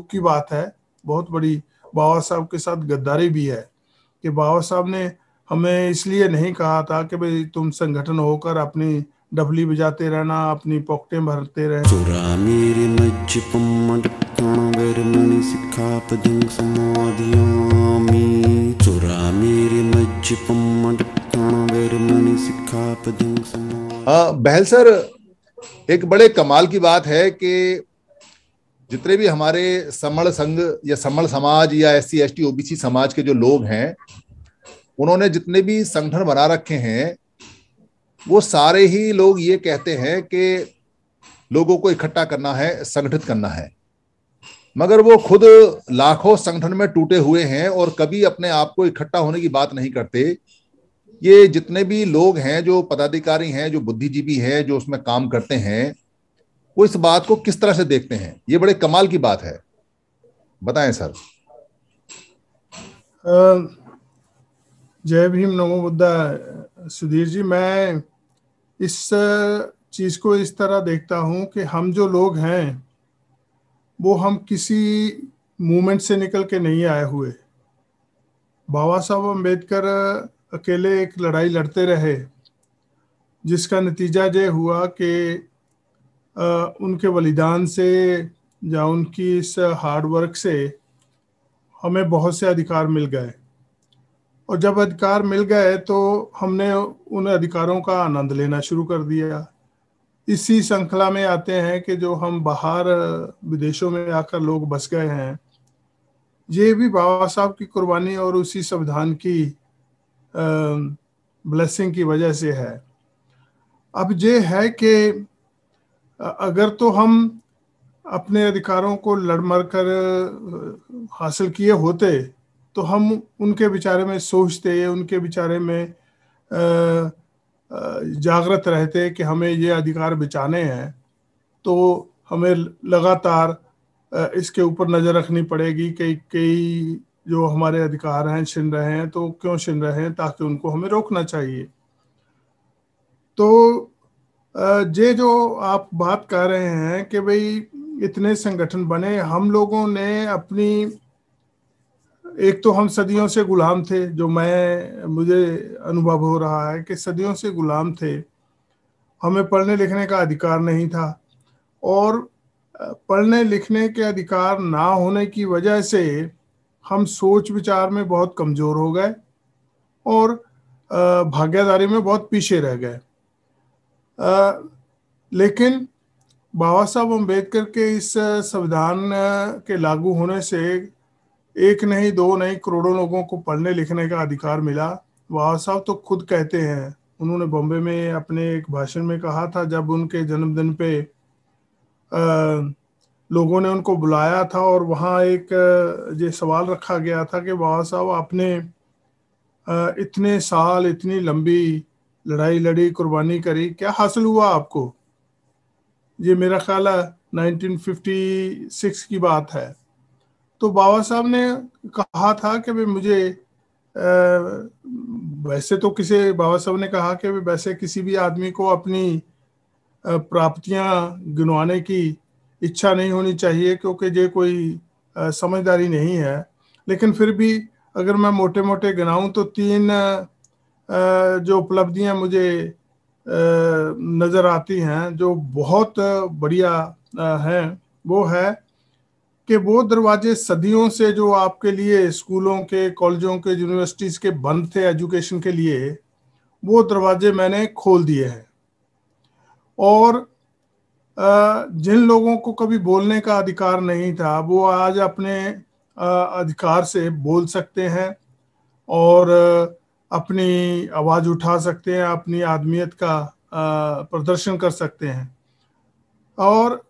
दुख की बात है बहुत बड़ी बाबा साहब के साथ गद्दारी भी है कि बाबा साहब ने हमें इसलिए नहीं कहा था कि भाई तुम संगठन होकर अपनी डबली बजाते रहना अपनी पॉकेटें भरते रहे हाँ, बहल सर एक बड़े कमाल की बात है कि जितने भी हमारे समण संघ या समण समाज या S C S T OBC समाज के जो लोग हैं उन्होंने जितने भी संगठन बना रखे हैं वो सारे ही लोग ये कहते हैं कि लोगों को इकट्ठा करना है संगठित करना है मगर वो खुद लाखों संगठन में टूटे हुए हैं और कभी अपने आप को इकट्ठा होने की बात नहीं करते ये जितने भी लोग हैं जो पदाधिकारी हैं जो बुद्धिजीवी हैं जो उसमें काम करते हैं वो इस बात को किस तरह से देखते हैं ये बड़े कमाल की बात है बताएं सर जय भीम नमो बुद्धा सुधीर जी मैं इस चीज को इस तरह देखता हूं कि हम जो लोग हैं वो हम किसी मूवमेंट से निकल के नहीं आए हुए बाबा साहब अम्बेडकर अकेले एक लड़ाई लड़ते रहे जिसका नतीजा ये हुआ कि उनके बलिदान से या उनकी इस हार्ड वर्क से हमें बहुत से अधिकार मिल गए और जब अधिकार मिल गए तो हमने उन अधिकारों का आनंद लेना शुरू कर दिया इसी श्रृंखला में आते हैं कि जो हम बाहर विदेशों में आकर लोग बस गए हैं ये भी बाबा साहब की कुर्बानी और उसी संविधान की ब्लेसिंग की वजह से है अब ये है कि अगर तो हम अपने अधिकारों को लड़ मर कर हासिल किए होते तो हम उनके बेचारे में सोचते उनके बेचारे में जागृत रहते कि हमें ये अधिकार बचाने हैं तो हमें लगातार इसके ऊपर नज़र रखनी पड़ेगी कि कई जो हमारे अधिकार हैं छिन रहे हैं तो क्यों छिन रहे हैं ताकि उनको हमें रोकना चाहिए तो जे जो आप बात कर रहे हैं कि भाई इतने संगठन बने हम लोगों ने अपनी एक तो हम सदियों से गुलाम थे जो मैं मुझे अनुभव हो रहा है कि सदियों से गुलाम थे हमें पढ़ने लिखने का अधिकार नहीं था और पढ़ने लिखने के अधिकार ना होने की वजह से हम सोच विचार में बहुत कमज़ोर हो गए और भागीदारी में बहुत पीछे रह गए आ, लेकिन बाबा साहब अम्बेडकर के इस संविधान के लागू होने से एक नहीं दो नहीं करोड़ों लोगों को पढ़ने लिखने का अधिकार मिला बाबा साहब तो खुद कहते हैं उन्होंने बॉम्बे में अपने एक भाषण में कहा था जब उनके जन्मदिन पे आ, लोगों ने उनको बुलाया था और वहाँ एक ये सवाल रखा गया था कि बाबा साहब आपने इतने साल इतनी लंबी लड़ाई लड़ी कुर्बानी करी क्या हासिल हुआ आपको ये मेरा ख्याल है 1956 की बात है तो बाबा साहब ने कहा था कि भाई मुझे वैसे तो किसी बाबा साहब ने कहा कि वैसे किसी भी आदमी को अपनी प्राप्तियां गिनवाने की इच्छा नहीं होनी चाहिए क्योंकि ये कोई समझदारी नहीं है लेकिन फिर भी अगर मैं मोटे मोटे गिनाऊं तो तीन जो उपलब्धियां मुझे नज़र आती हैं जो बहुत बढ़िया हैं वो है कि वो दरवाजे सदियों से जो आपके लिए स्कूलों के कॉलेजों के यूनिवर्सिटीज़ के बंद थे एजुकेशन के लिए वो दरवाजे मैंने खोल दिए हैं और जिन लोगों को कभी बोलने का अधिकार नहीं था वो आज अपने अधिकार से बोल सकते हैं और अपनी आवाज़ उठा सकते हैं अपनी आदमियत का प्रदर्शन कर सकते हैं और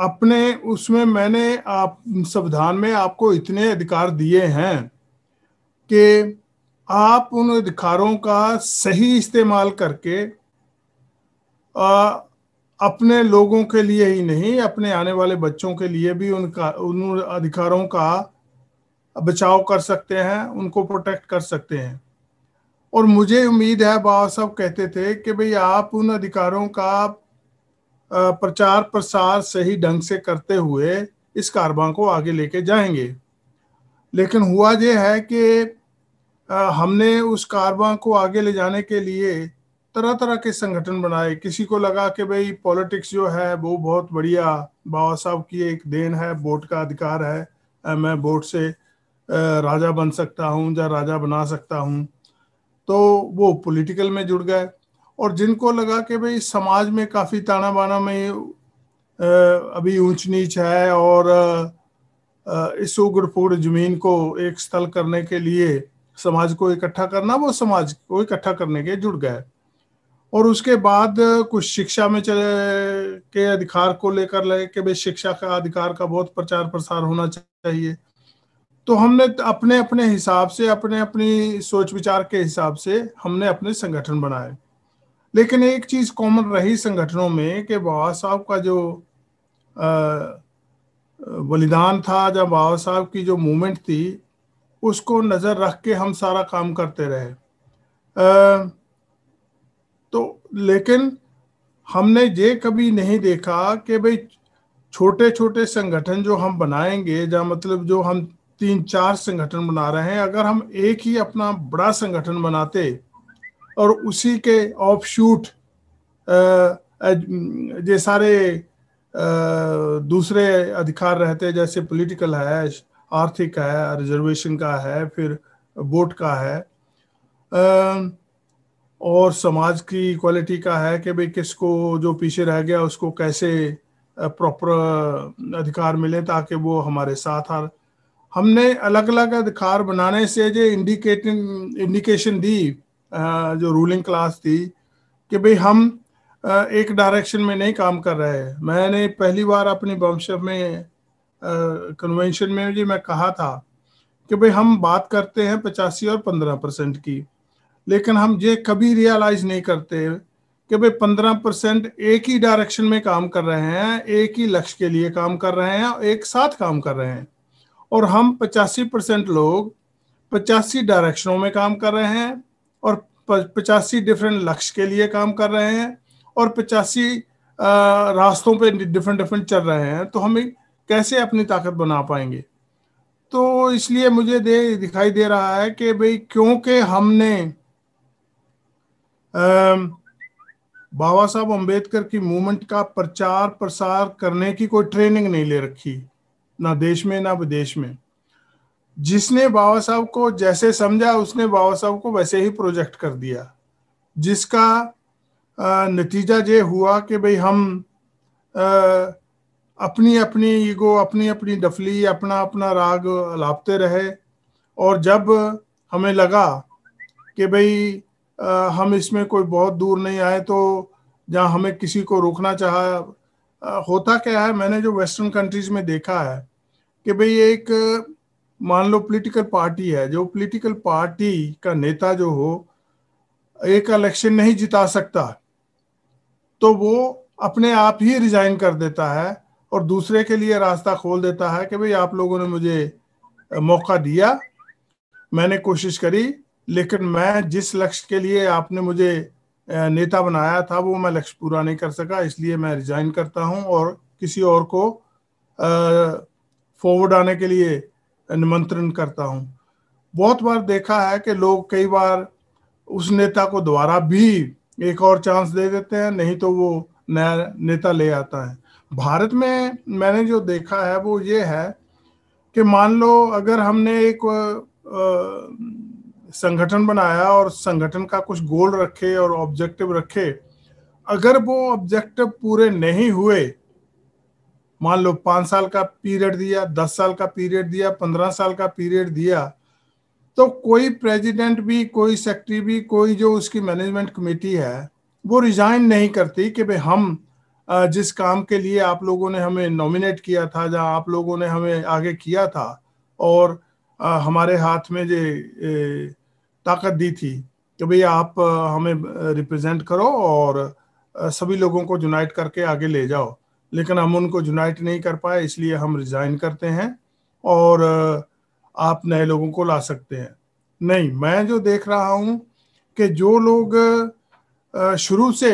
अपने उसमें मैंने आप संविधान में आपको इतने अधिकार दिए हैं कि आप उन अधिकारों का सही इस्तेमाल करके आ, अपने लोगों के लिए ही नहीं अपने आने वाले बच्चों के लिए भी उनका उन अधिकारों का बचाव कर सकते हैं उनको प्रोटेक्ट कर सकते हैं और मुझे उम्मीद है बाबा साहब कहते थे कि भाई आप उन अधिकारों का प्रचार प्रसार सही ढंग से करते हुए इस कारबा को आगे लेके जाएंगे लेकिन हुआ यह है कि हमने उस कारबा को आगे ले जाने के लिए तरह तरह के संगठन बनाए किसी को लगा कि भाई पॉलिटिक्स जो है वो बहुत बढ़िया बाबा साहब की एक देन है वोट का अधिकार है मैं वोट से राजा बन सकता हूँ या राजा बना सकता हूँ तो वो पॉलिटिकल में जुड़ गए और जिनको लगा कि भाई समाज में काफ़ी ताना बाना में अभी ऊंच नीच है और इस उग्रपूर्ण जमीन को एक स्थल करने के लिए समाज को इकट्ठा करना वो समाज को इकट्ठा करने के जुड़ गए और उसके बाद कुछ शिक्षा में चले के अधिकार को लेकर लगे कि भाई शिक्षा का अधिकार का बहुत प्रचार प्रसार होना चाहिए तो हमने अपने अपने हिसाब से अपने अपनी सोच विचार के हिसाब से हमने अपने संगठन बनाए लेकिन एक चीज कॉमन रही संगठनों में कि बाबा साहब का जो बलिदान था या बाबा साहब की जो मूवमेंट थी उसको नज़र रख के हम सारा काम करते रहे आ, तो लेकिन हमने ये कभी नहीं देखा कि भाई छोटे छोटे संगठन जो हम बनाएंगे या मतलब जो हम तीन चार संगठन बना रहे हैं अगर हम एक ही अपना बड़ा संगठन बनाते और उसी के ऑफ शूट जे सारे दूसरे अधिकार रहते जैसे पॉलिटिकल है आर्थिक है रिजर्वेशन का है फिर वोट का है और समाज की इक्वालिटी का है कि भाई किसको जो पीछे रह गया उसको कैसे प्रॉपर अधिकार मिले ताकि वो हमारे साथ आ हमने अलग अलग अधिकार बनाने से जो इंडिकेटिंग इंडिकेशन दी जो रूलिंग क्लास थी कि भाई हम एक डायरेक्शन में नहीं काम कर रहे हैं मैंने पहली बार अपनी बमशप में कन्वेंशन में जी मैं कहा था कि भाई हम बात करते हैं पचासी और पंद्रह परसेंट की लेकिन हम ये कभी रियलाइज नहीं करते कि भाई पंद्रह परसेंट एक ही डायरेक्शन में काम कर रहे हैं एक ही लक्ष्य के लिए काम कर रहे हैं और एक साथ काम कर रहे हैं और हम पचासी परसेंट लोग पचासी डायरेक्शनों में काम कर रहे हैं और पचासी डिफरेंट लक्ष्य के लिए काम कर रहे हैं और पचासी रास्तों पे डिफरेंट डिफरेंट चल रहे हैं तो हम कैसे अपनी ताकत बना पाएंगे तो इसलिए मुझे दे दिखाई दे रहा है कि भाई क्योंकि हमने बाबा साहब अम्बेडकर की मूवमेंट का प्रचार प्रसार करने की कोई ट्रेनिंग नहीं ले रखी ना देश में ना विदेश में जिसने बाबा साहब को जैसे समझा उसने बाबा साहब को वैसे ही प्रोजेक्ट कर दिया जिसका नतीजा ये हुआ कि भाई हम अपनी अपनी ईगो अपनी अपनी डफली अपना अपना राग लापते रहे और जब हमें लगा कि भाई हम इसमें कोई बहुत दूर नहीं आए तो जहाँ हमें किसी को रोकना चाह होता क्या है मैंने जो वेस्टर्न कंट्रीज में देखा है कि भाई एक मान लो पॉलिटिकल पार्टी है जो पॉलिटिकल पार्टी का नेता जो हो एक इलेक्शन नहीं जिता सकता तो वो अपने आप ही रिजाइन कर देता है और दूसरे के लिए रास्ता खोल देता है कि भाई आप लोगों ने मुझे मौका दिया मैंने कोशिश करी लेकिन मैं जिस लक्ष्य के लिए आपने मुझे नेता बनाया था वो मैं लक्ष्य पूरा नहीं कर सका इसलिए मैं रिजाइन करता हूं और किसी और को फॉरवर्ड आने के लिए निमंत्रण करता हूं बहुत बार देखा है कि लोग कई बार उस नेता को द्वारा भी एक और चांस दे देते हैं नहीं तो वो नया नेता ले आता है भारत में मैंने जो देखा है वो ये है कि मान लो अगर हमने एक संगठन बनाया और संगठन का कुछ गोल रखे और ऑब्जेक्टिव रखे अगर वो ऑब्जेक्टिव पूरे नहीं हुए मान लो पांच साल का पीरियड दिया दस साल का पीरियड दिया पंद्रह साल का पीरियड दिया तो कोई प्रेसिडेंट भी कोई सेक्रेटरी भी कोई जो उसकी मैनेजमेंट कमेटी है वो रिजाइन नहीं करती कि भाई हम जिस काम के लिए आप लोगों ने हमें नॉमिनेट किया था जहां आप लोगों ने हमें आगे किया था और हमारे हाथ में जे ताकत दी थी कि भाई आप हमें रिप्रेजेंट करो और सभी लोगों को यूनाइट करके आगे ले जाओ लेकिन हम उनको यूनाइट नहीं कर पाए इसलिए हम रिज़ाइन करते हैं और आप नए लोगों को ला सकते हैं नहीं मैं जो देख रहा हूं कि जो लोग शुरू से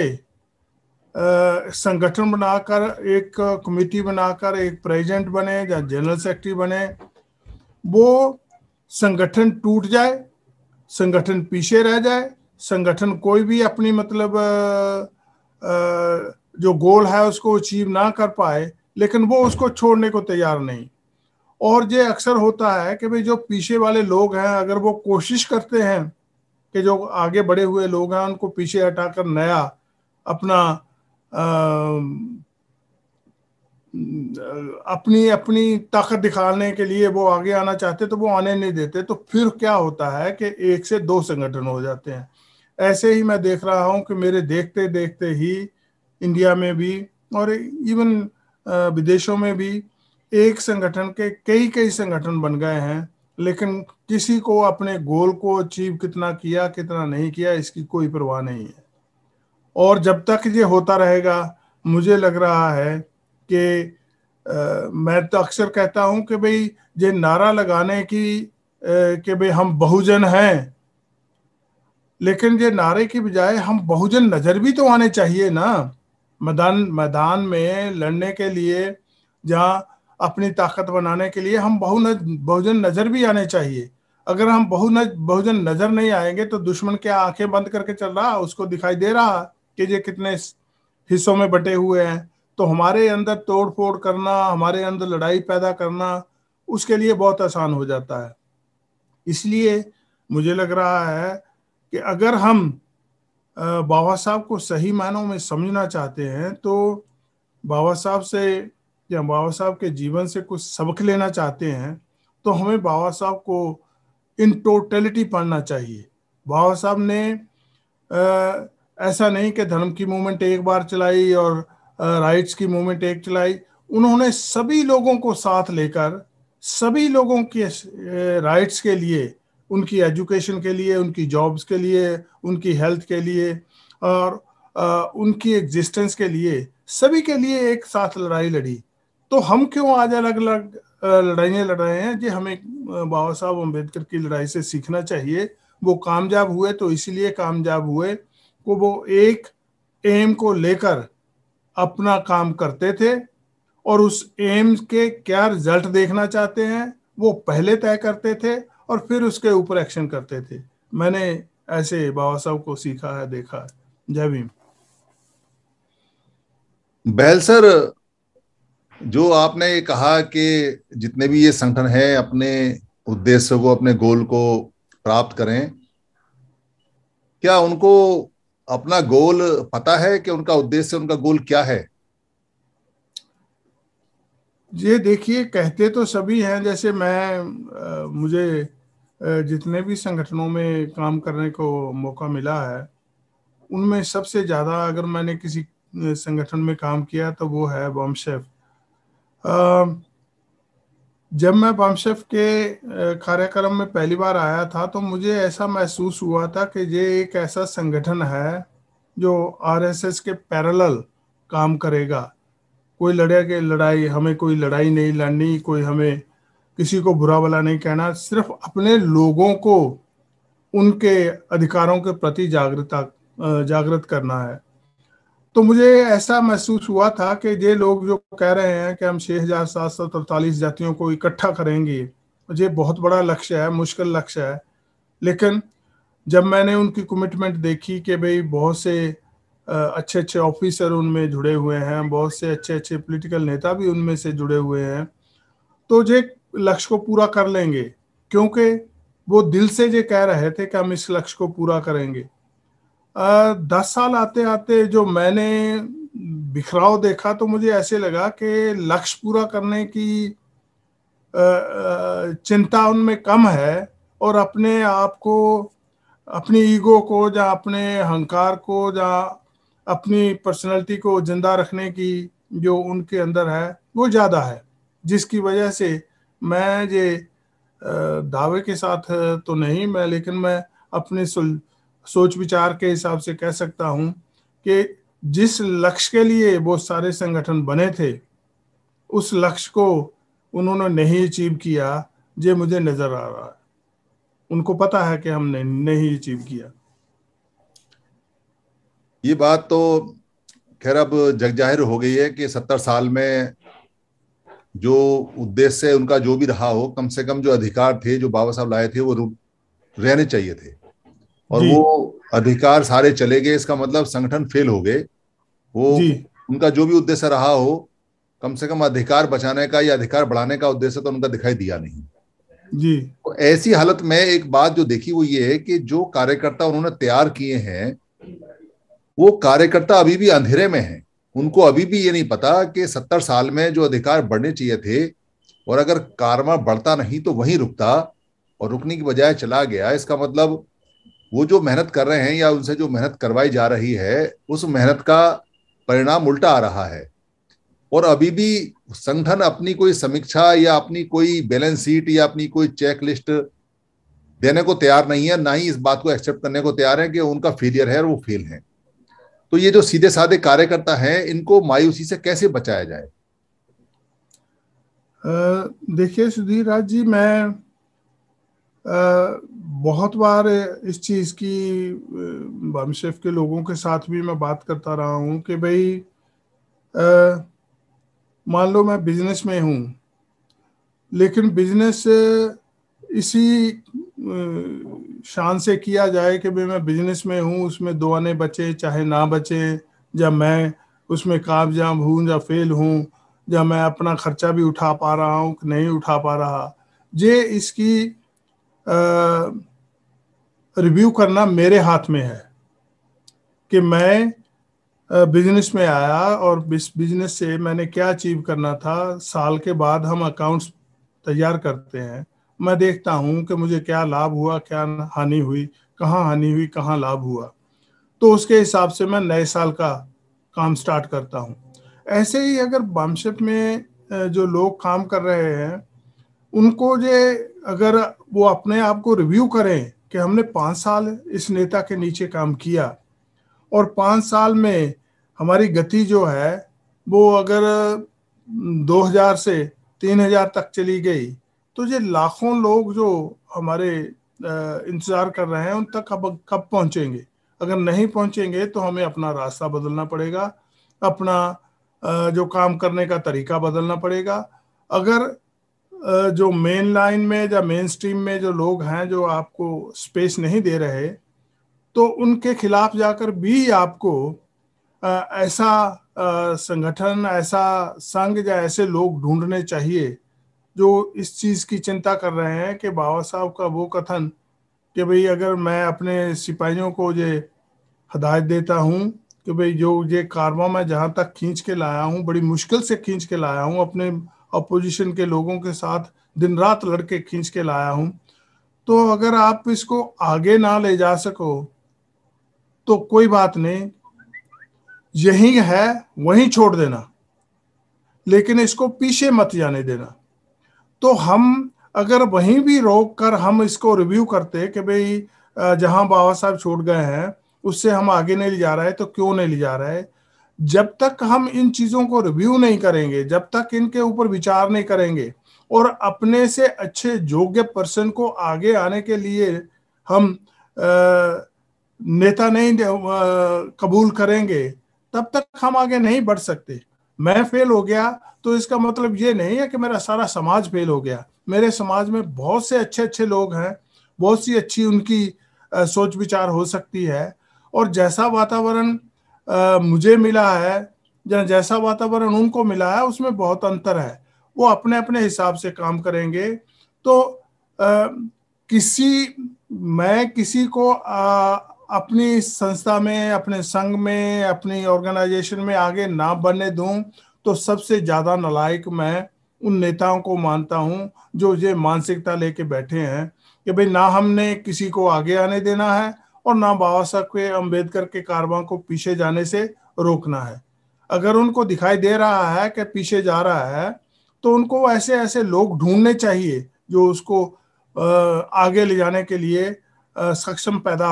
संगठन बनाकर एक कमेटी बनाकर एक प्रेजिडेंट बने या जनरल सेक्रेटरी बने वो संगठन टूट जाए संगठन पीछे रह जाए संगठन कोई भी अपनी मतलब आ, आ, जो गोल है उसको अचीव ना कर पाए लेकिन वो उसको छोड़ने को तैयार नहीं और ये अक्सर होता है कि भाई जो पीछे वाले लोग हैं अगर वो कोशिश करते हैं कि जो आगे बढ़े हुए लोग हैं उनको पीछे हटाकर नया अपना आ, अपनी अपनी ताकत दिखाने के लिए वो आगे आना चाहते तो वो आने नहीं देते तो फिर क्या होता है कि एक से दो संगठन हो जाते हैं ऐसे ही मैं देख रहा हूं कि मेरे देखते देखते ही इंडिया में भी और इवन विदेशों में भी एक संगठन के कई कई संगठन बन गए हैं लेकिन किसी को अपने गोल को अचीव कितना किया कितना नहीं किया इसकी कोई परवाह नहीं है और जब तक ये होता रहेगा मुझे लग रहा है कि आ, मैं तो अक्सर कहता हूं कि भाई ये नारा लगाने की कि भाई हम बहुजन हैं लेकिन ये नारे की बजाय हम बहुजन नजर भी तो आने चाहिए ना मैदान मैदान में लड़ने के लिए जहाँ अपनी ताकत बनाने के लिए हम बहु बहुजन नजर भी आने चाहिए अगर हम बहु बहुजन नजर नहीं आएंगे तो दुश्मन क्या आंखें बंद करके चल रहा उसको दिखाई दे रहा कि ये कितने हिस्सों में बटे हुए हैं तो हमारे अंदर तोड़ फोड़ करना हमारे अंदर लड़ाई पैदा करना उसके लिए बहुत आसान हो जाता है इसलिए मुझे लग रहा है कि अगर हम बाबा साहब को सही मायनों में समझना चाहते हैं तो बाबा साहब से या बाबा साहब के जीवन से कुछ सबक लेना चाहते हैं तो हमें बाबा साहब को इन टोटलिटी पढ़ना चाहिए बाबा साहब ने आ, ऐसा नहीं कि धर्म की मूवमेंट एक बार चलाई और राइट्स की मूवमेंट एक चलाई उन्होंने सभी लोगों को साथ लेकर सभी लोगों के राइट्स के लिए उनकी एजुकेशन के लिए उनकी जॉब्स के लिए उनकी हेल्थ के लिए और उनकी एग्जिस्टेंस के लिए सभी के लिए एक साथ लड़ाई लड़ी तो हम क्यों आज अलग अलग लड़ाइयाँ लड़ रहे हैं जी हमें बाबा साहब अम्बेडकर की लड़ाई से सीखना चाहिए वो कामयाब हुए तो इसीलिए कामयाब हुए को वो एक एम को लेकर अपना काम करते थे और उस एम के क्या रिजल्ट देखना चाहते हैं वो पहले तय करते थे और फिर उसके ऊपर एक्शन करते थे मैंने ऐसे बाबा साहब को सीखा है देखा है जय भीम बहल सर जो आपने ये कहा कि जितने भी ये संगठन है अपने उद्देश्य को अपने गोल को प्राप्त करें क्या उनको अपना गोल पता है कि उनका उद्देश्य उनका गोल क्या है ये देखिए कहते तो सभी हैं जैसे मैं मुझे जितने भी संगठनों में काम करने को मौका मिला है उनमें सबसे ज़्यादा अगर मैंने किसी संगठन में काम किया तो वो है बॉम्बशेफ जब मैं बॉम्बशेफ के कार्यक्रम में पहली बार आया था तो मुझे ऐसा महसूस हुआ था कि ये एक ऐसा संगठन है जो आरएसएस के पैरेलल काम करेगा कोई लड़े के लड़ाई हमें कोई लड़ाई नहीं लड़नी कोई हमें किसी को बुरा भला नहीं कहना सिर्फ अपने लोगों को उनके अधिकारों के प्रति जागृता जागृत करना है तो मुझे ऐसा महसूस हुआ था कि ये लोग जो कह रहे हैं कि हम छह हजार सात सौ तरतालीस जातियों को इकट्ठा करेंगे ये बहुत बड़ा लक्ष्य है मुश्किल लक्ष्य है लेकिन जब मैंने उनकी कमिटमेंट देखी कि भाई बहुत से अच्छे अच्छे ऑफिसर उनमें जुड़े हुए हैं बहुत से अच्छे अच्छे पॉलिटिकल नेता भी उनमें से जुड़े हुए हैं तो जे लक्ष्य को पूरा कर लेंगे क्योंकि वो दिल से जे कह रहे थे कि हम इस लक्ष्य को पूरा करेंगे आ, दस साल आते आते जो मैंने बिखराव देखा तो मुझे ऐसे लगा कि लक्ष्य पूरा करने की चिंता उनमें कम है और अपने आप को अपनी ईगो को या अपने हंकार को या अपनी पर्सनैलिटी को जिंदा रखने की जो उनके अंदर है वो ज़्यादा है जिसकी वजह से मैं ये दावे के साथ तो नहीं मैं लेकिन मैं अपने सोच विचार के हिसाब से कह सकता हूँ कि जिस लक्ष्य के लिए वो सारे संगठन बने थे उस लक्ष्य को उन्होंने नहीं अचीव किया ये मुझे नज़र आ रहा है उनको पता है कि हमने नहीं अचीव किया ये बात तो खैर अब जग जाहिर हो गई है कि सत्तर साल में जो उद्देश्य उनका जो भी रहा हो कम से कम जो अधिकार थे जो बाबा साहब लाए थे वो रहने चाहिए थे और वो अधिकार सारे चले गए इसका मतलब संगठन फेल हो गए वो उनका जो भी उद्देश्य रहा हो कम से कम अधिकार बचाने का या अधिकार बढ़ाने का उद्देश्य तो उनका दिखाई दिया नहीं जी तो ऐसी हालत में एक बात जो देखी वो ये है कि जो कार्यकर्ता उन्होंने तैयार किए हैं वो कार्यकर्ता अभी भी अंधेरे में है उनको अभी भी ये नहीं पता कि सत्तर साल में जो अधिकार बढ़ने चाहिए थे और अगर कारमा बढ़ता नहीं तो वहीं रुकता और रुकने की बजाय चला गया इसका मतलब वो जो मेहनत कर रहे हैं या उनसे जो मेहनत करवाई जा रही है उस मेहनत का परिणाम उल्टा आ रहा है और अभी भी संगठन अपनी कोई समीक्षा या अपनी कोई बैलेंस शीट या अपनी कोई चेक लिस्ट देने को तैयार नहीं है ना ही इस बात को एक्सेप्ट करने को तैयार है कि उनका फेलियर है और वो फेल है तो ये जो सीधे साधे कार्यकर्ता हैं इनको मायूसी से कैसे बचाया जाए देखिए सुधीर राज जी मैं आ, बहुत बार इस चीज़ की बामशेफ के लोगों के साथ भी मैं बात करता रहा हूं कि भाई मान लो मैं बिजनेस में हूं लेकिन बिजनेस इसी शान से किया जाए कि भाई मैं बिजनेस में हूँ उसमें दो आने बचे चाहे ना बचे या मैं उसमें कामयाब हूँ या फेल हूँ या मैं अपना खर्चा भी उठा पा रहा हूँ कि नहीं उठा पा रहा ये इसकी रिव्यू करना मेरे हाथ में है कि मैं बिजनेस में आया और बिजनेस से मैंने क्या अचीव करना था साल के बाद हम अकाउंट्स तैयार करते हैं मैं देखता हूँ कि मुझे क्या लाभ हुआ क्या हानि हुई कहाँ हानि हुई कहाँ लाभ हुआ तो उसके हिसाब से मैं नए साल का काम स्टार्ट करता हूँ ऐसे ही अगर बामशेप में जो लोग काम कर रहे हैं उनको जो अगर वो अपने आप को रिव्यू करें कि हमने पांच साल इस नेता के नीचे काम किया और पांच साल में हमारी गति जो है वो अगर 2000 से 3000 तक चली गई तो ये लाखों लोग जो हमारे इंतजार कर रहे हैं उन तक अब कब पहुंचेंगे अगर नहीं पहुंचेंगे तो हमें अपना रास्ता बदलना पड़ेगा अपना जो काम करने का तरीका बदलना पड़ेगा अगर जो मेन लाइन में या मेन स्ट्रीम में जो लोग हैं जो आपको स्पेस नहीं दे रहे तो उनके खिलाफ जाकर भी आपको ऐसा संगठन ऐसा संघ या ऐसे लोग ढूंढने चाहिए जो इस चीज़ की चिंता कर रहे हैं कि बाबा साहब का वो कथन कि भाई अगर मैं अपने सिपाहियों को ये हदायत देता हूँ कि भाई जो ये कारवा मैं जहाँ तक खींच के लाया हूँ बड़ी मुश्किल से खींच के लाया हूँ अपने अपोजिशन के लोगों के साथ दिन रात लड़के खींच के लाया हूँ तो अगर आप इसको आगे ना ले जा सको तो कोई बात नहीं यही है वहीं छोड़ देना लेकिन इसको पीछे मत जाने देना तो हम अगर वहीं भी रोक कर हम इसको रिव्यू करते कि भाई जहां बाबा साहब छोड़ गए हैं उससे हम आगे नहीं ले जा रहा है तो क्यों नहीं ले जा रहा है जब तक हम इन चीज़ों को रिव्यू नहीं करेंगे जब तक इनके ऊपर विचार नहीं करेंगे और अपने से अच्छे योग्य पर्सन को आगे आने के लिए हम नेता नहीं कबूल करेंगे तब तक हम आगे नहीं बढ़ सकते मैं फेल हो गया तो इसका मतलब ये नहीं है कि मेरा सारा समाज फेल हो गया मेरे समाज में बहुत से अच्छे अच्छे लोग हैं बहुत सी अच्छी उनकी आ, सोच विचार हो सकती है और जैसा वातावरण मुझे मिला है या जैसा वातावरण उनको मिला है उसमें बहुत अंतर है वो अपने अपने हिसाब से काम करेंगे तो आ, किसी मैं किसी को आ, अपनी संस्था में अपने संघ में अपनी ऑर्गेनाइजेशन में आगे ना बढ़ने दूं तो सबसे ज़्यादा नलायक मैं उन नेताओं को मानता हूं जो ये मानसिकता लेके बैठे हैं कि भाई ना हमने किसी को आगे आने देना है और ना बाबा साहब के अम्बेडकर के कारवा को पीछे जाने से रोकना है अगर उनको दिखाई दे रहा है कि पीछे जा रहा है तो उनको ऐसे ऐसे लोग ढूंढने चाहिए जो उसको आगे ले जाने के लिए सक्षम पैदा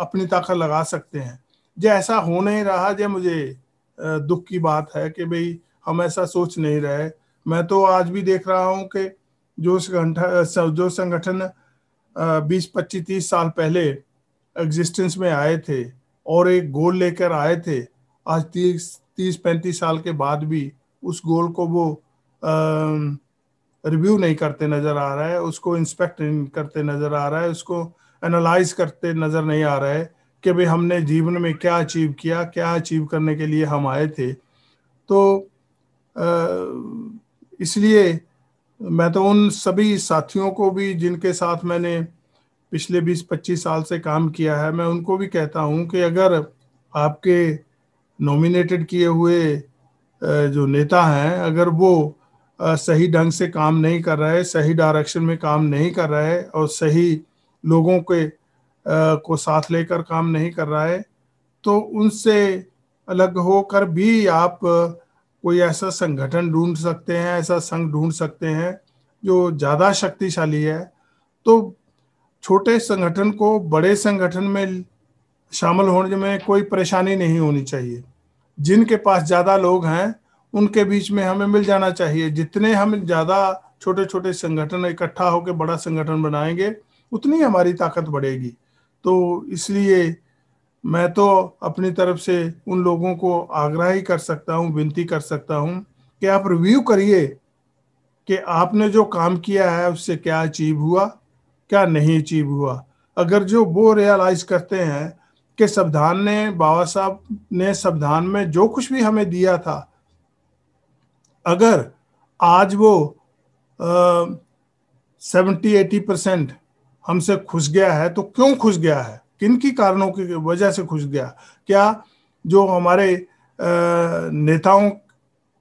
अपनी ताकत लगा सकते हैं जो ऐसा हो नहीं रहा जो मुझे दुख की बात है कि भाई हम ऐसा सोच नहीं रहे मैं तो आज भी देख रहा हूँ कि जो संगठन जो संगठन बीस पच्चीस तीस साल पहले एग्जिस्टेंस में आए थे और एक गोल लेकर आए थे आज तीस तीस पैंतीस साल के बाद भी उस गोल को वो रिव्यू नहीं करते नजर आ रहा है उसको इंस्पेक्ट करते नजर आ रहा है उसको एनालाइज करते नजर नहीं आ रहा है कि भाई हमने जीवन में क्या अचीव किया क्या अचीव करने के लिए हम आए थे तो इसलिए मैं तो उन सभी साथियों को भी जिनके साथ मैंने पिछले 20-25 साल से काम किया है मैं उनको भी कहता हूं कि अगर आपके नॉमिनेटेड किए हुए जो नेता हैं अगर वो सही ढंग से काम नहीं कर रहा है सही डायरेक्शन में काम नहीं कर रहा है और सही लोगों के को साथ लेकर काम नहीं कर रहा है तो उनसे अलग होकर भी आप कोई ऐसा संगठन ढूंढ सकते हैं ऐसा संघ ढूंढ सकते हैं जो ज़्यादा शक्तिशाली है तो छोटे संगठन को बड़े संगठन में शामिल होने में कोई परेशानी नहीं होनी चाहिए जिनके पास ज़्यादा लोग हैं उनके बीच में हमें मिल जाना चाहिए जितने हम ज़्यादा छोटे छोटे संगठन इकट्ठा होकर बड़ा संगठन बनाएंगे उतनी हमारी ताकत बढ़ेगी तो इसलिए मैं तो अपनी तरफ से उन लोगों को आग्रह ही कर सकता हूँ विनती कर सकता हूँ कि आप रिव्यू करिए कि आपने जो काम किया है उससे क्या अचीव हुआ क्या नहीं अचीव हुआ अगर जो वो रियलाइज करते हैं कि संविधान ने बाबा साहब ने संविधान में जो कुछ भी हमें दिया था अगर आज वो सेवेंटी एटी परसेंट हमसे खुश गया है तो क्यों खुश गया है किन की कारणों की वजह से खुश गया क्या जो हमारे नेताओं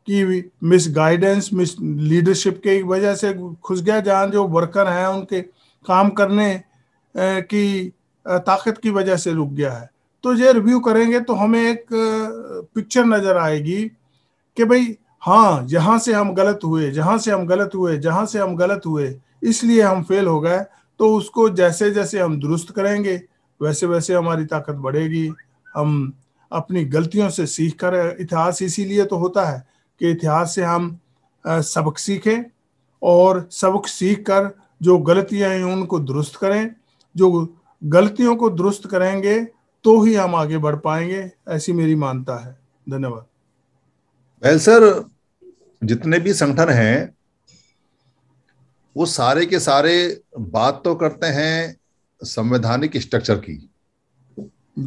की मिस गाइडेंस मिस लीडरशिप के वजह से खुश गया जहाँ जो वर्कर हैं उनके काम करने की ताकत की वजह से रुक गया है तो ये रिव्यू करेंगे तो हमें एक पिक्चर नज़र आएगी कि भाई हाँ जहां से हम गलत हुए जहां से हम गलत हुए जहां से हम गलत हुए इसलिए हम फेल हो गए तो उसको जैसे जैसे हम दुरुस्त करेंगे वैसे वैसे हमारी ताकत बढ़ेगी हम अपनी गलतियों से सीख कर इतिहास इसीलिए तो होता है कि इतिहास से हम सबक सीखें और सबक सीख कर जो गलतियां हैं उनको दुरुस्त करें जो गलतियों को दुरुस्त करेंगे तो ही हम आगे बढ़ पाएंगे ऐसी मेरी मानता है धन्यवाद सर जितने भी संगठन हैं वो सारे के सारे बात तो करते हैं संवैधानिक स्ट्रक्चर की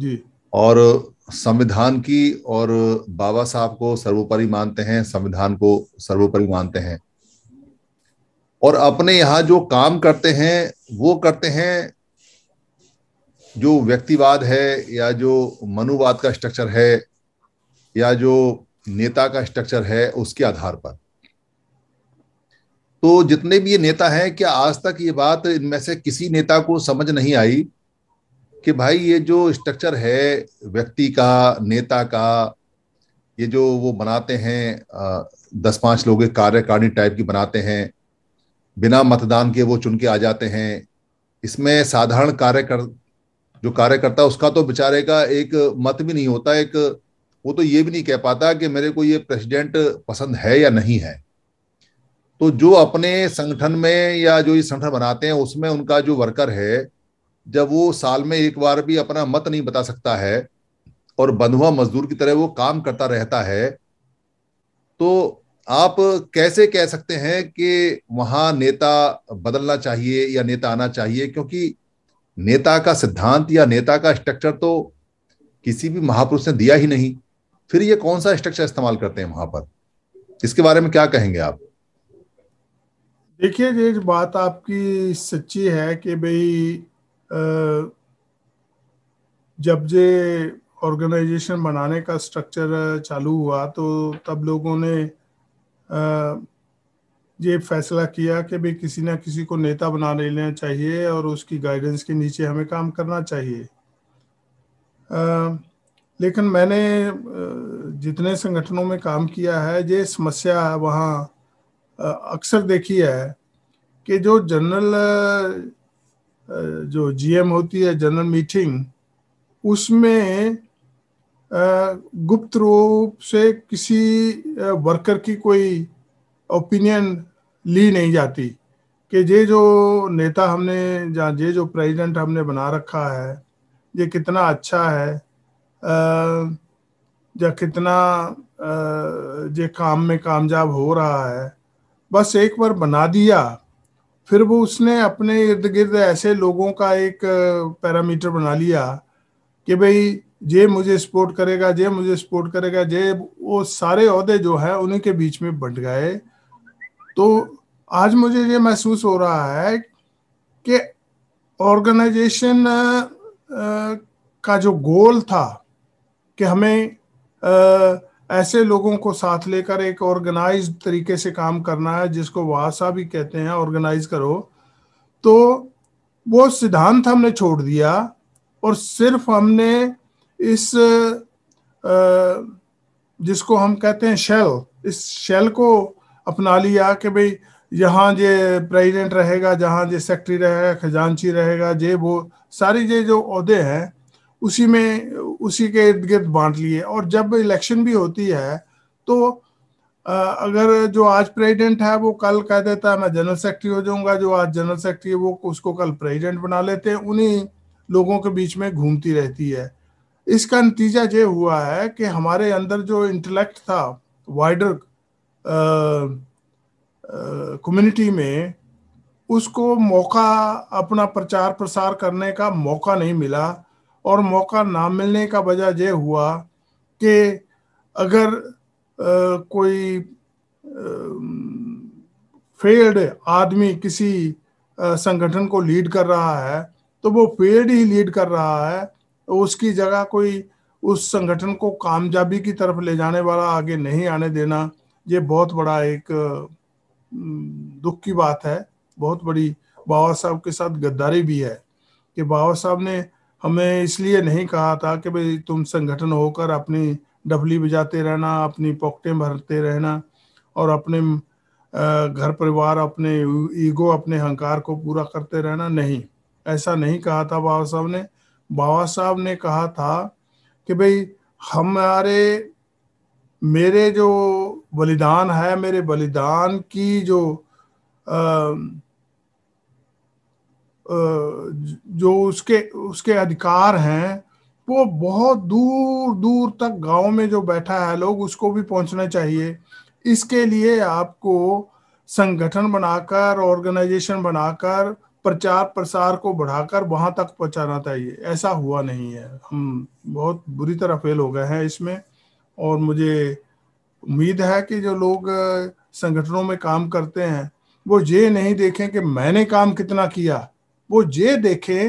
जी और संविधान की और बाबा साहब को सर्वोपरि मानते हैं संविधान को सर्वोपरि मानते हैं और अपने यहां जो काम करते हैं वो करते हैं जो व्यक्तिवाद है या जो मनुवाद का स्ट्रक्चर है या जो नेता का स्ट्रक्चर है उसके आधार पर तो जितने भी ये नेता हैं क्या आज तक ये बात इनमें से किसी नेता को समझ नहीं आई कि भाई ये जो स्ट्रक्चर है व्यक्ति का नेता का ये जो वो बनाते हैं दस पांच लोग कार्यकारिणी टाइप की बनाते हैं बिना मतदान के वो चुन के आ जाते हैं इसमें साधारण कार्यकर जो कार्यकर्ता उसका तो बेचारे का एक मत भी नहीं होता एक वो तो ये भी नहीं कह पाता कि मेरे को ये प्रेसिडेंट पसंद है या नहीं है तो जो अपने संगठन में या जो ये संगठन बनाते हैं उसमें उनका जो वर्कर है जब वो साल में एक बार भी अपना मत नहीं बता सकता है और बंधुआ मजदूर की तरह वो काम करता रहता है तो आप कैसे कह सकते हैं कि वहां नेता बदलना चाहिए या नेता आना चाहिए क्योंकि नेता का सिद्धांत या नेता का स्ट्रक्चर तो किसी भी महापुरुष ने दिया ही नहीं फिर ये कौन सा स्ट्रक्चर इस्तेमाल करते हैं वहां पर इसके बारे में क्या कहेंगे आप देखिए ये बात आपकी सच्ची है कि भाई जब जे ऑर्गेनाइजेशन बनाने का स्ट्रक्चर चालू हुआ तो तब लोगों ने ये फैसला किया कि भाई किसी ना किसी को नेता बना लेना चाहिए और उसकी गाइडेंस के नीचे हमें काम करना चाहिए लेकिन मैंने जितने संगठनों में काम किया है ये समस्या वहाँ अक्सर देखी है कि जो जनरल जो जीएम होती है जनरल मीटिंग उसमें गुप्त रूप से किसी वर्कर की कोई ओपिनियन ली नहीं जाती कि ये जो नेता हमने या ये जो प्रेसिडेंट हमने बना रखा है ये कितना अच्छा है या कितना जे काम में कामयाब हो रहा है बस एक बार बना दिया फिर वो उसने अपने इर्द गिर्द ऐसे लोगों का एक पैरामीटर बना लिया कि भाई जे मुझे सपोर्ट करेगा जे मुझे सपोर्ट करेगा जे वो सारे अहदे जो है उन्हीं के बीच में बंट गए तो आज मुझे ये महसूस हो रहा है कि ऑर्गेनाइजेशन का जो गोल था कि हमें आ, ऐसे लोगों को साथ लेकर एक ऑर्गेनाइज तरीके से काम करना है जिसको वासा भी कहते हैं ऑर्गेनाइज करो तो वो सिद्धांत हमने छोड़ दिया और सिर्फ हमने इस जिसको हम कहते हैं शेल इस शेल को अपना लिया कि भाई यहाँ जे प्रेसिडेंट रहेगा जहाँ जे सेक्रेटरी रहेगा खजानची रहेगा जे वो सारी जे जो अहदे हैं उसी में उसी के इर्द गिर्द बांट लिए और जब इलेक्शन भी होती है तो अगर जो आज प्रेसिडेंट है वो कल कह देता है मैं जनरल सेक्रेटरी हो जाऊंगा जो आज जनरल सेक्रेटरी है वो उसको कल प्रेसिडेंट बना लेते हैं उन्हीं लोगों के बीच में घूमती रहती है इसका नतीजा ये हुआ है कि हमारे अंदर जो इंटेलेक्ट था वाइडर कम्युनिटी में उसको मौका अपना प्रचार प्रसार करने का मौका नहीं मिला और मौका ना मिलने का वजह यह हुआ कि अगर आ, कोई फेल्ड आदमी किसी आ, संगठन को लीड कर रहा है तो वो फेल्ड ही लीड कर रहा है तो उसकी जगह कोई उस संगठन को कामयाबी की तरफ ले जाने वाला आगे नहीं आने देना ये बहुत बड़ा एक दुख की बात है बहुत बड़ी बाबा साहब के साथ गद्दारी भी है कि बाबा साहब ने हमें इसलिए नहीं कहा था कि भाई तुम संगठन होकर अपनी डबली बजाते रहना अपनी पॉकेटें भरते रहना और अपने घर परिवार अपने ईगो अपने अहंकार को पूरा करते रहना नहीं ऐसा नहीं कहा था बाबा साहब ने बाबा साहब ने कहा था कि भाई हमारे मेरे जो बलिदान है मेरे बलिदान की जो आ, जो उसके उसके अधिकार हैं वो बहुत दूर दूर तक गांव में जो बैठा है लोग उसको भी पहुंचना चाहिए इसके लिए आपको संगठन बनाकर ऑर्गेनाइजेशन बनाकर प्रचार प्रसार को बढ़ाकर वहां तक पहुंचाना चाहिए ऐसा हुआ नहीं है हम बहुत बुरी तरह फेल हो गए हैं इसमें और मुझे उम्मीद है कि जो लोग संगठनों में काम करते हैं वो ये नहीं देखें कि मैंने काम कितना किया वो ये देखे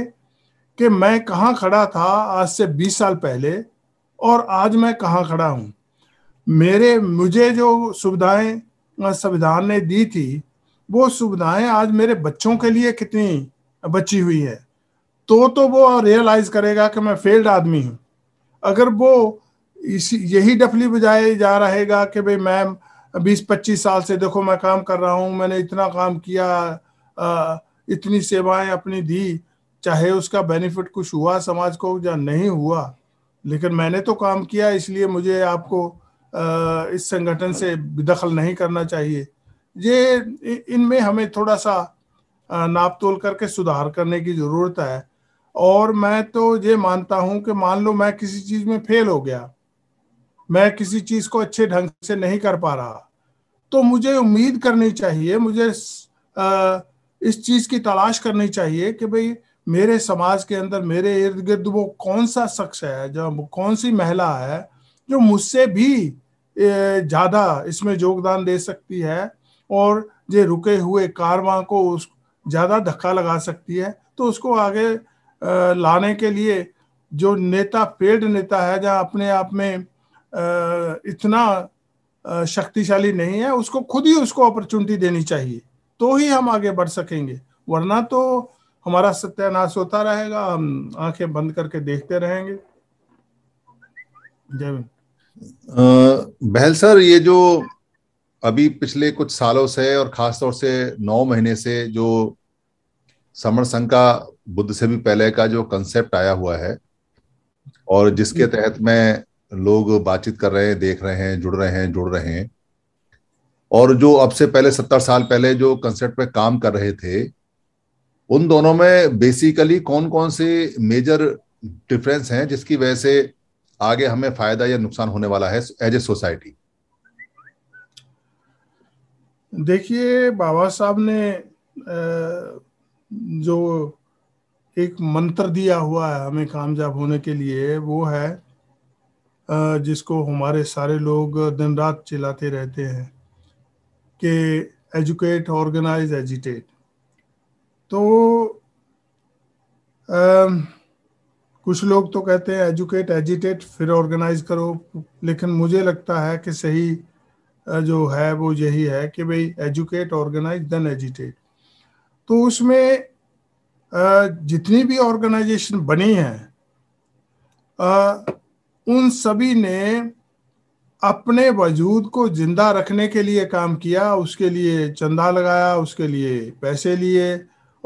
कि मैं कहाँ खड़ा था आज से 20 साल पहले और आज मैं कहाँ खड़ा हूँ मेरे मुझे जो सुविधाएं संविधान ने दी थी वो सुविधाएं आज मेरे बच्चों के लिए कितनी बची हुई है तो तो वो रियलाइज करेगा कि मैं फेल्ड आदमी हूँ अगर वो इसी यही डफली बजाए जा रहेगा कि भाई मैम बीस पच्चीस साल से देखो मैं काम कर रहा हूँ मैंने इतना काम किया आ, इतनी सेवाएं अपनी दी चाहे उसका बेनिफिट कुछ हुआ समाज को या नहीं हुआ लेकिन मैंने तो काम किया इसलिए मुझे आपको इस संगठन से दखल नहीं करना चाहिए ये इनमें हमें थोड़ा सा नाप तोल करके सुधार करने की ज़रूरत है और मैं तो ये मानता हूं कि मान लो मैं किसी चीज़ में फेल हो गया मैं किसी चीज़ को अच्छे ढंग से नहीं कर पा रहा तो मुझे उम्मीद करनी चाहिए मुझे आ, इस चीज की तलाश करनी चाहिए कि भाई मेरे समाज के अंदर मेरे इर्द गिर्द वो कौन सा शख्स है जो कौन सी महिला है जो मुझसे भी ज्यादा इसमें योगदान दे सकती है और जो रुके हुए कारवां को उस ज्यादा धक्का लगा सकती है तो उसको आगे लाने के लिए जो नेता पेड नेता है जहाँ अपने आप में इतना शक्तिशाली नहीं है उसको खुद ही उसको अपॉर्चुनिटी देनी चाहिए तो ही हम आगे बढ़ सकेंगे वरना तो हमारा सत्यानाश होता रहेगा हम आंखें बंद करके देखते रहेंगे जय बहल सर ये जो अभी पिछले कुछ सालों से और खास तौर से नौ महीने से जो समर संघ का बुद्ध से भी पहले का जो कंसेप्ट आया हुआ है और जिसके तहत में लोग बातचीत कर रहे हैं देख रहे हैं जुड़ रहे हैं जुड़ रहे हैं और जो अब से पहले सत्तर साल पहले जो कंसेप्ट पे काम कर रहे थे उन दोनों में बेसिकली कौन कौन से मेजर डिफरेंस हैं जिसकी वजह से आगे हमें फायदा या नुकसान होने वाला है एज ए सोसाइटी देखिए बाबा साहब ने जो एक मंत्र दिया हुआ है हमें कामयाब होने के लिए वो है जिसको हमारे सारे लोग दिन रात चिल्लाते रहते हैं के एजुकेट ऑर्गेनाइज एजिटेट तो आ, um, कुछ लोग तो कहते हैं एजुकेट एजिटेट फिर ऑर्गेनाइज करो लेकिन मुझे लगता है कि सही जो है वो यही है कि भाई एजुकेट ऑर्गेनाइज देन एजिटेट तो उसमें जितनी भी ऑर्गेनाइजेशन बनी है उन सभी ने अपने वजूद को जिंदा रखने के लिए काम किया उसके लिए चंदा लगाया उसके लिए पैसे लिए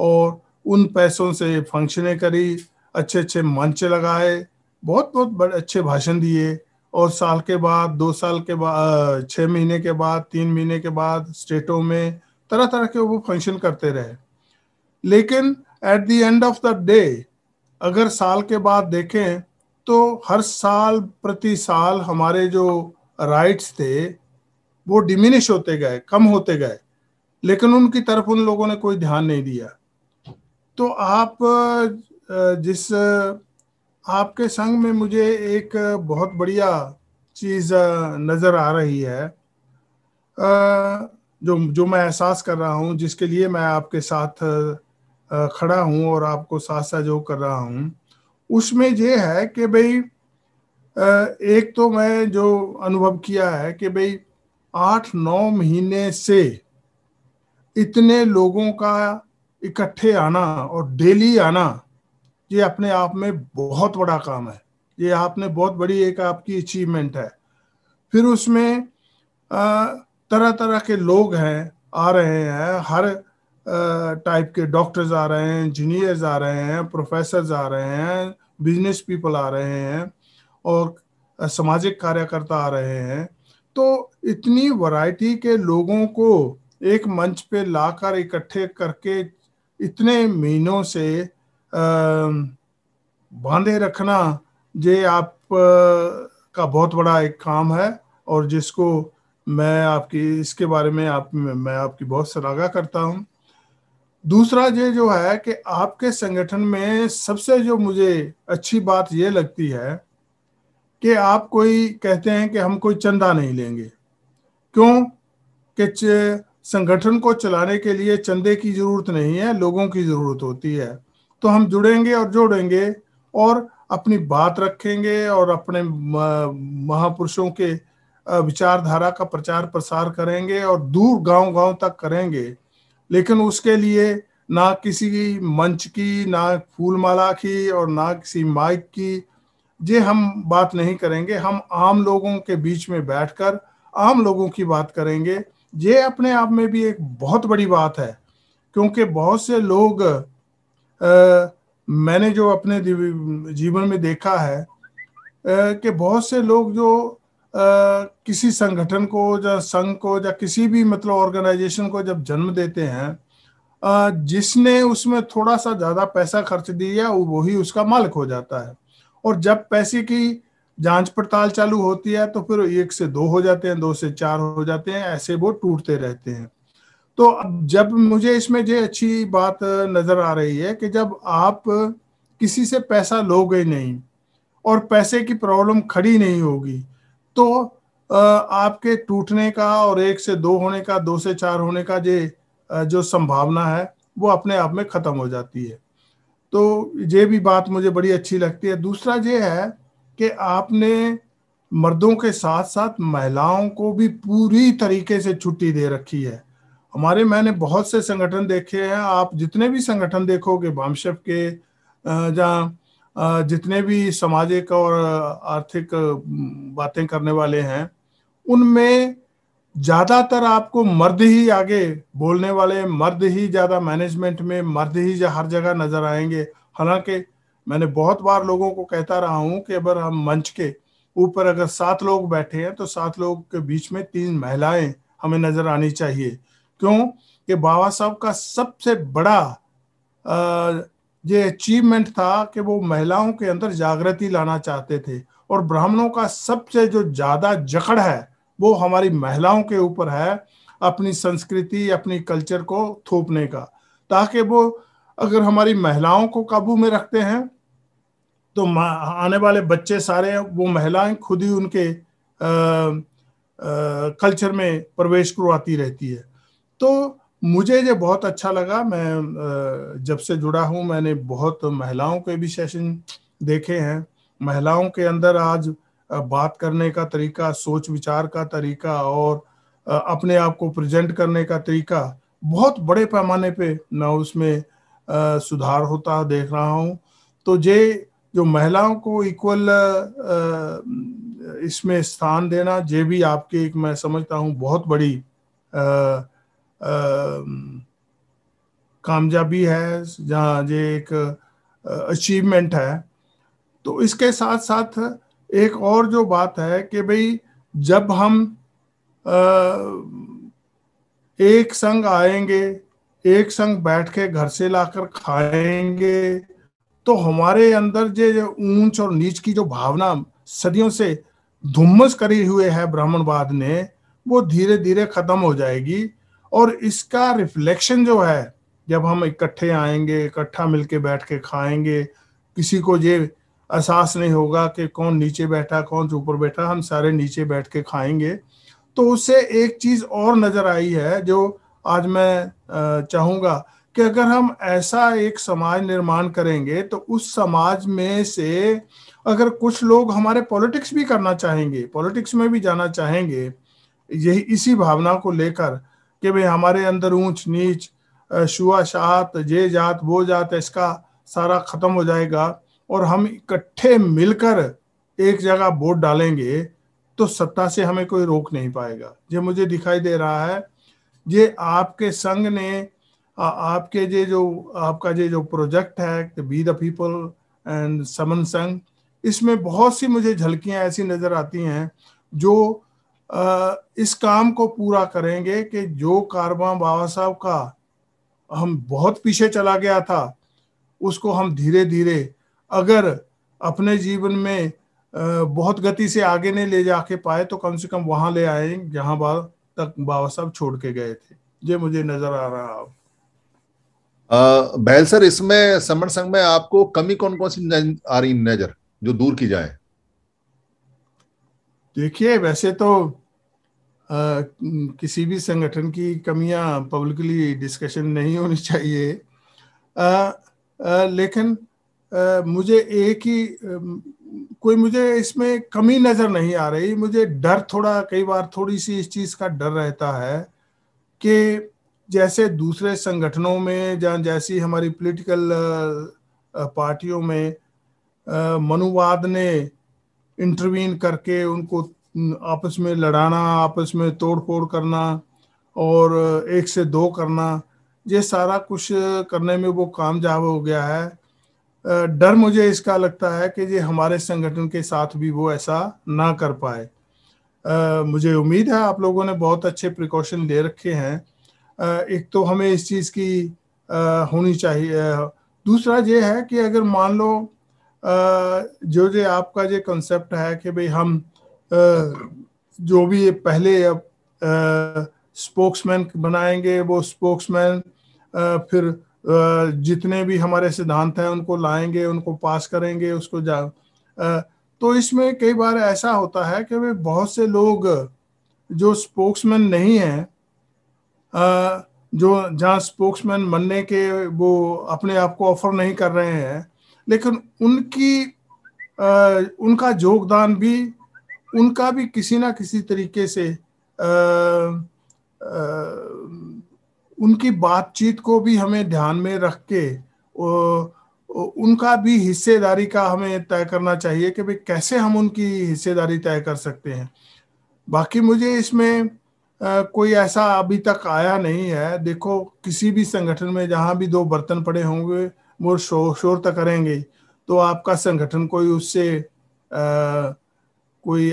और उन पैसों से फंक्शनें करी अच्छे अच्छे मंच लगाए बहुत बहुत बड़े अच्छे भाषण दिए और साल के बाद दो साल के बाद छः महीने के बाद तीन महीने के बाद स्टेटों में तरह तरह के वो फंक्शन करते रहे लेकिन at the end of the day अगर साल के बाद देखें तो हर साल प्रति साल हमारे जो राइट्स थे वो डिमिनिश होते गए कम होते गए लेकिन उनकी तरफ उन लोगों ने कोई ध्यान नहीं दिया तो आप जिस आपके संग में मुझे एक बहुत बढ़िया चीज़ नज़र आ रही है जो जो मैं एहसास कर रहा हूँ जिसके लिए मैं आपके साथ खड़ा हूँ और आपको साथ सहयोग कर रहा हूँ उसमें यह है कि भाई एक तो मैं जो अनुभव किया है कि भाई आठ नौ महीने से इतने लोगों का इकट्ठे आना और डेली आना ये अपने आप में बहुत बड़ा काम है ये आपने बहुत बड़ी एक आपकी अचीवमेंट है फिर उसमें तरह तरह के लोग हैं आ रहे हैं हर टाइप के डॉक्टर्स आ रहे हैं इंजीनियर्स आ रहे हैं प्रोफेसर आ रहे हैं बिजनेस पीपल आ रहे हैं और सामाजिक कार्यकर्ता आ रहे हैं तो इतनी वैरायटी के लोगों को एक मंच पे लाकर इकट्ठे करके इतने महीनों से बांधे रखना ये आप का बहुत बड़ा एक काम है और जिसको मैं आपकी इसके बारे में आप मैं आपकी बहुत सराहना करता हूँ दूसरा ये जो है कि आपके संगठन में सबसे जो मुझे अच्छी बात ये लगती है कि आप कोई कहते हैं कि हम कोई चंदा नहीं लेंगे क्यों कि संगठन को चलाने के लिए चंदे की जरूरत नहीं है लोगों की जरूरत होती है तो हम जुड़ेंगे और जोड़ेंगे और अपनी बात रखेंगे और अपने महापुरुषों के विचारधारा का प्रचार प्रसार करेंगे और दूर गांव गांव तक करेंगे लेकिन उसके लिए ना किसी मंच की ना फूलमाला की और ना किसी माइक की ये हम बात नहीं करेंगे हम आम लोगों के बीच में बैठकर आम लोगों की बात करेंगे ये अपने आप में भी एक बहुत बड़ी बात है क्योंकि बहुत से लोग आ, मैंने जो अपने जीवन में देखा है कि बहुत से लोग जो आ, किसी संगठन को या संघ को या किसी भी मतलब ऑर्गेनाइजेशन को जब जन्म देते हैं आ, जिसने उसमें थोड़ा सा ज़्यादा पैसा खर्च दिया वही उसका मालिक हो जाता है और जब पैसे की जांच पड़ताल चालू होती है तो फिर एक से दो हो जाते हैं दो से चार हो जाते हैं ऐसे वो टूटते रहते हैं तो अब जब मुझे इसमें ये अच्छी बात नजर आ रही है कि जब आप किसी से पैसा लोगे नहीं और पैसे की प्रॉब्लम खड़ी नहीं होगी तो आपके टूटने का और एक से दो होने का दो से चार होने का जो जो संभावना है वो अपने आप में खत्म हो जाती है तो ये भी बात मुझे बड़ी अच्छी लगती है दूसरा ये है कि आपने मर्दों के साथ साथ महिलाओं को भी पूरी तरीके से छुट्टी दे रखी है हमारे मैंने बहुत से संगठन देखे हैं आप जितने भी संगठन देखोगे बामशेफ के जहाँ जितने भी सामाजिक और आर्थिक बातें करने वाले हैं उनमें ज्यादातर आपको मर्द ही आगे बोलने वाले मर्द ही ज्यादा मैनेजमेंट में मर्द ही हर जगह नजर आएंगे हालांकि मैंने बहुत बार लोगों को कहता रहा हूं कि अगर हम मंच के ऊपर अगर सात लोग बैठे हैं तो सात लोग के बीच में तीन महिलाएं हमें नजर आनी चाहिए क्यों कि बाबा साहब का सबसे बड़ा ये अचीवमेंट था कि वो महिलाओं के अंदर जागृति लाना चाहते थे और ब्राह्मणों का सबसे जो ज्यादा जकड़ है वो हमारी महिलाओं के ऊपर है अपनी संस्कृति अपनी कल्चर को थोपने का ताकि वो अगर हमारी महिलाओं को काबू में रखते हैं तो आने वाले बच्चे सारे वो महिलाएं खुद ही उनके आ, आ, कल्चर में प्रवेश करवाती रहती है तो मुझे ये बहुत अच्छा लगा मैं जब से जुड़ा हूँ मैंने बहुत महिलाओं के भी सेशन देखे हैं महिलाओं के अंदर आज बात करने का तरीका सोच विचार का तरीका और अपने आप को प्रेजेंट करने का तरीका बहुत बड़े पैमाने पे मैं उसमें सुधार होता देख रहा हूँ तो ये जो महिलाओं को इक्वल इसमें स्थान देना जे भी आपके एक मैं समझता हूँ बहुत बड़ी कामयाबी है जहाँ ये एक अचीवमेंट है तो इसके साथ साथ एक और जो बात है कि भाई जब हम आ, एक संग आएंगे एक संग बैठ के घर से लाकर खाएंगे तो हमारे अंदर जो ऊंच और नीच की जो भावना सदियों से धुम्मस करी हुए है ब्राह्मणवाद ने वो धीरे धीरे खत्म हो जाएगी और इसका रिफ्लेक्शन जो है जब हम इकट्ठे आएंगे इकट्ठा मिलके बैठ के खाएंगे किसी को ये एहसास नहीं होगा कि कौन नीचे बैठा कौन ऊपर बैठा हम सारे नीचे बैठ के खाएंगे तो उससे एक चीज़ और नज़र आई है जो आज मैं चाहूंगा कि अगर हम ऐसा एक समाज निर्माण करेंगे तो उस समाज में से अगर कुछ लोग हमारे पॉलिटिक्स भी करना चाहेंगे पॉलिटिक्स में भी जाना चाहेंगे यही इसी भावना को लेकर कि भाई हमारे अंदर ऊंच नीच शुआ शात ये जात वो जात इसका सारा ख़त्म हो जाएगा और हम इकट्ठे मिलकर एक जगह वोट डालेंगे तो सत्ता से हमें कोई रोक नहीं पाएगा ये मुझे दिखाई दे रहा है ये आपके संघ ने आ, आपके ये जो आपका ये जो प्रोजेक्ट है बी द पीपल एंड समन संघ इसमें बहुत सी मुझे झलकियां ऐसी नजर आती हैं जो आ, इस काम को पूरा करेंगे कि जो कारवा बाबा साहब का हम बहुत पीछे चला गया था उसको हम धीरे धीरे अगर अपने जीवन में बहुत गति से आगे नहीं ले जाके पाए तो कम से कम वहां ले आए जहां बा, तक बाबा साहब छोड़ के गए थे ये मुझे नजर आ रहा बहल सर इसमें समर संघ में आपको कमी कौन कौन सी आ रही नजर जो दूर की जाए देखिए वैसे तो आ, किसी भी संगठन की कमियां पब्लिकली डिस्कशन नहीं होनी चाहिए आ, आ, लेकिन मुझे एक ही कोई मुझे इसमें कमी नज़र नहीं आ रही मुझे डर थोड़ा कई बार थोड़ी सी इस चीज़ का डर रहता है कि जैसे दूसरे संगठनों में या जैसी हमारी पॉलिटिकल पार्टियों में मनुवाद ने इंटरवीन करके उनको आपस में लड़ाना आपस में तोड़फोड़ करना और एक से दो करना ये सारा कुछ करने में वो कामयाब हो गया है डर मुझे इसका लगता है कि ये हमारे संगठन के साथ भी वो ऐसा ना कर पाए मुझे उम्मीद है आप लोगों ने बहुत अच्छे प्रिकॉशन ले रखे हैं एक तो हमें इस चीज़ की होनी चाहिए दूसरा ये है कि अगर मान लो जो जो आपका जो कंसेप्ट है कि भाई हम जो भी पहले स्पोक्समैन बनाएंगे वो स्पोक्समैन फिर जितने भी हमारे सिद्धांत हैं उनको लाएंगे उनको पास करेंगे उसको जा तो इसमें कई बार ऐसा होता है कि वे बहुत से लोग जो स्पोक्समैन नहीं हैं जो जहाँ स्पोक्समैन बनने के वो अपने आप को ऑफर नहीं कर रहे हैं लेकिन उनकी उनका योगदान भी उनका भी किसी ना किसी तरीके से उनकी बातचीत को भी हमें ध्यान में रख के उनका भी हिस्सेदारी का हमें तय करना चाहिए कि भाई कैसे हम उनकी हिस्सेदारी तय कर सकते हैं बाकी मुझे इसमें कोई ऐसा अभी तक आया नहीं है देखो किसी भी संगठन में जहाँ भी दो बर्तन पड़े होंगे वो शोर शोर तो करेंगे तो आपका संगठन कोई उससे आ, कोई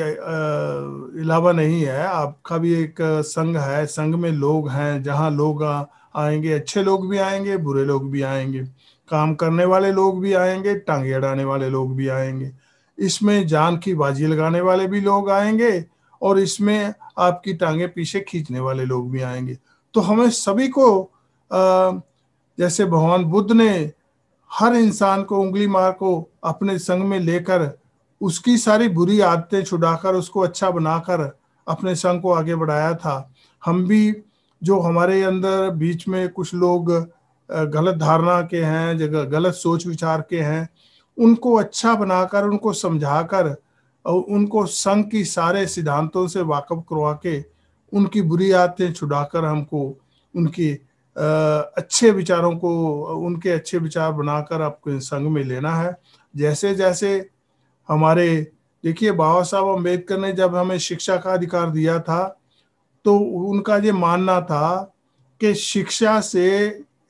इलावा नहीं है आपका भी एक संघ है संघ में लोग हैं जहाँ लोग आएंगे अच्छे लोग भी आएंगे बुरे लोग भी आएंगे काम करने वाले लोग भी आएंगे टांगे अड़ाने वाले लोग भी आएंगे इसमें जान की बाजी लगाने वाले भी लोग आएंगे और इसमें आपकी टांगे पीछे खींचने वाले लोग भी आएंगे तो हमें सभी को आ, जैसे भगवान बुद्ध ने हर इंसान को उंगली मार को अपने संग में लेकर उसकी सारी बुरी आदतें छुड़ाकर उसको अच्छा बनाकर अपने संघ को आगे बढ़ाया था हम भी जो हमारे अंदर बीच में कुछ लोग गलत धारणा के हैं जगह गलत सोच विचार के हैं उनको अच्छा बनाकर उनको समझाकर और उनको संघ की सारे सिद्धांतों से वाकफ करवा के उनकी बुरी आदतें छुड़ाकर हमको उनकी अच्छे विचारों को उनके अच्छे विचार बनाकर आपको संघ में लेना है जैसे जैसे हमारे देखिए बाबा साहब अम्बेडकर ने जब हमें शिक्षा का अधिकार दिया था तो उनका ये मानना था कि शिक्षा से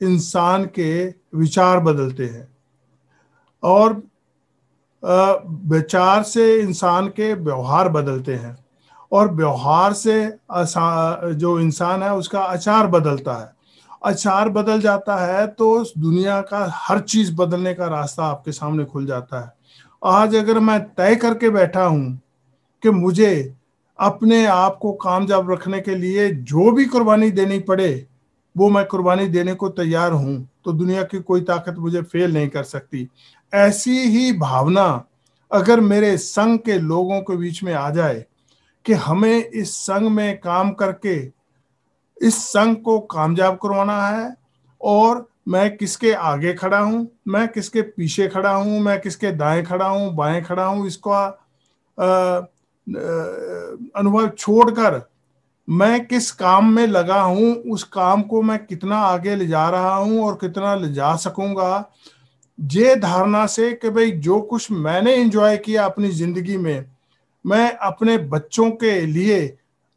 इंसान के विचार बदलते हैं और विचार से इंसान के व्यवहार बदलते हैं और व्यवहार से जो इंसान है उसका आचार बदलता है आचार बदल जाता है तो दुनिया का हर चीज़ बदलने का रास्ता आपके सामने खुल जाता है आज अगर मैं तय करके बैठा हूं कि मुझे अपने आप को कामयाब रखने के लिए जो भी कुर्बानी देनी पड़े वो मैं कुर्बानी देने को तैयार हूं तो दुनिया की कोई ताकत मुझे फेल नहीं कर सकती ऐसी ही भावना अगर मेरे संघ के लोगों के बीच में आ जाए कि हमें इस संघ में काम करके इस संघ को कामयाब करवाना है और मैं किसके आगे खड़ा हूँ मैं किसके पीछे खड़ा हूँ मैं किसके दाएं खड़ा हूँ बाएं खड़ा हूँ इसका अनुभव छोड़कर मैं किस काम में लगा हूँ उस काम को मैं कितना आगे ले जा रहा हूँ और कितना ले जा सकूंगा ये धारणा से कि भाई जो कुछ मैंने एंजॉय किया अपनी ज़िंदगी में मैं अपने बच्चों के लिए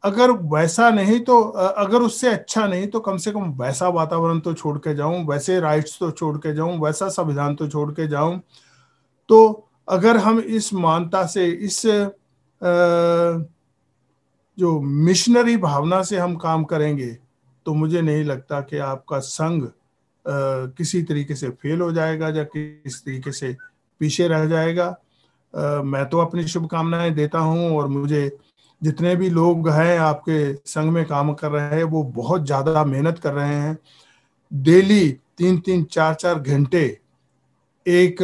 अगर वैसा नहीं तो अगर उससे अच्छा नहीं तो कम से कम वैसा वातावरण तो छोड़ के जाऊं वैसे राइट्स तो छोड़ के जाऊं वैसा संविधान तो छोड़ के जाऊं तो अगर हम इस मानता से इस जो मिशनरी भावना से हम काम करेंगे तो मुझे नहीं लगता कि आपका संघ किसी तरीके से फेल हो जाएगा या किस तरीके से पीछे रह जाएगा मैं तो अपनी शुभकामनाएं देता हूं और मुझे जितने भी लोग हैं आपके संघ में काम कर रहे हैं वो बहुत ज़्यादा मेहनत कर रहे हैं डेली तीन तीन चार चार घंटे एक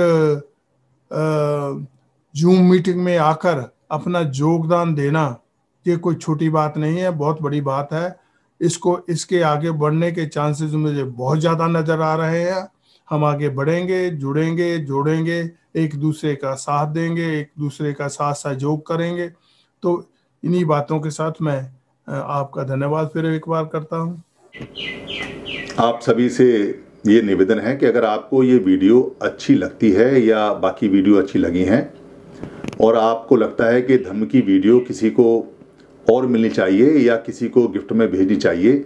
जूम मीटिंग में आकर अपना योगदान देना ये कोई छोटी बात नहीं है बहुत बड़ी बात है इसको इसके आगे बढ़ने के चांसेस मुझे बहुत ज़्यादा नज़र आ रहे हैं हम आगे बढ़ेंगे जुड़ेंगे जोड़ेंगे एक दूसरे का साथ देंगे एक दूसरे का साथ सहयोग करेंगे तो इन्हीं बातों के साथ मैं आपका धन्यवाद फिर एक बार करता हूँ आप सभी से ये निवेदन है कि अगर आपको ये वीडियो अच्छी लगती है या बाकी वीडियो अच्छी लगी हैं और आपको लगता है कि धम की वीडियो किसी को और मिलनी चाहिए या किसी को गिफ्ट में भेजनी चाहिए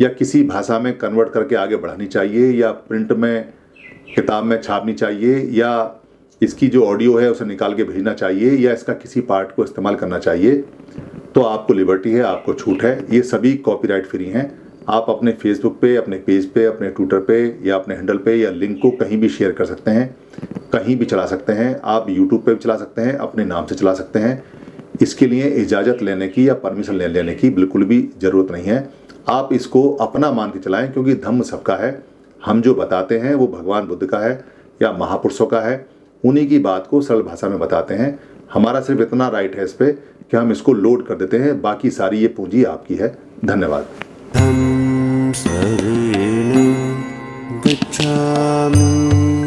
या किसी भाषा में कन्वर्ट करके आगे बढ़ानी चाहिए या प्रिंट में किताब में छापनी चाहिए या इसकी जो ऑडियो है उसे निकाल के भेजना चाहिए या इसका किसी पार्ट को इस्तेमाल करना चाहिए तो आपको लिबर्टी है आपको छूट है ये सभी कॉपीराइट फ्री हैं आप अपने फेसबुक पे अपने पेज पे अपने ट्विटर पे या अपने हैंडल पे या लिंक को कहीं भी शेयर कर सकते हैं कहीं भी चला सकते हैं आप यूट्यूब पे भी चला सकते हैं अपने नाम से चला सकते हैं इसके लिए इजाज़त लेने की या परमिशन ले लेने की बिल्कुल भी ज़रूरत नहीं है आप इसको अपना मान के चलाएँ क्योंकि धम्म सबका है हम जो बताते हैं वो भगवान बुद्ध का है या महापुरुषों का है उन्हीं की बात को सरल भाषा में बताते हैं हमारा सिर्फ इतना राइट है इस पर कि हम इसको लोड कर देते हैं बाकी सारी ये पूंजी आपकी है धन्यवाद गच्छामि